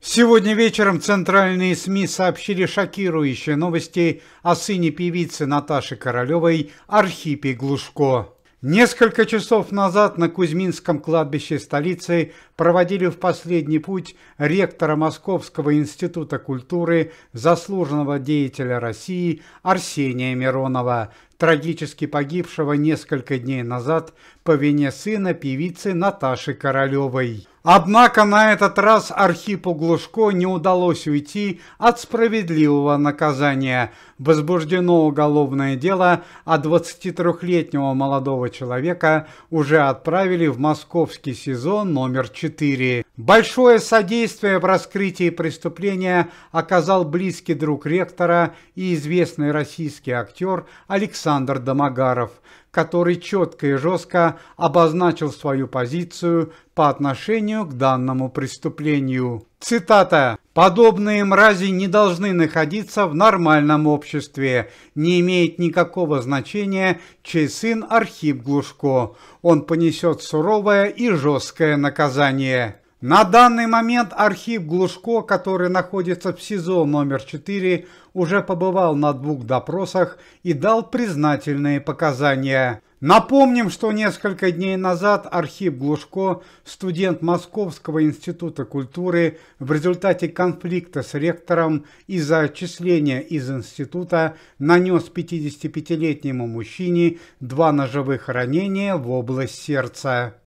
Сегодня вечером центральные СМИ сообщили шокирующие новости о сыне певицы Наташи Королевой Архипе Глушко. Несколько часов назад на Кузьминском кладбище столицы проводили в последний путь ректора Московского института культуры, заслуженного деятеля России Арсения Миронова, трагически погибшего несколько дней назад по вине сына певицы Наташи Королевой. Однако на этот раз Архипу Глушко не удалось уйти от справедливого наказания. Возбуждено уголовное дело, а 23-летнего молодого человека уже отправили в московский сезон номер 4. Большое содействие в раскрытии преступления оказал близкий друг ректора и известный российский актер Александр Александр Домогаров, который четко и жестко обозначил свою позицию по отношению к данному преступлению. Цитата. «Подобные мрази не должны находиться в нормальном обществе. Не имеет никакого значения, чей сын Архип Глушко. Он понесет суровое и жесткое наказание». На данный момент Архип Глушко, который находится в СИЗО номер 4, уже побывал на двух допросах и дал признательные показания. Напомним, что несколько дней назад Архип Глушко, студент Московского института культуры, в результате конфликта с ректором из-за отчисления из института нанес 55-летнему мужчине два ножевых ранения в область сердца.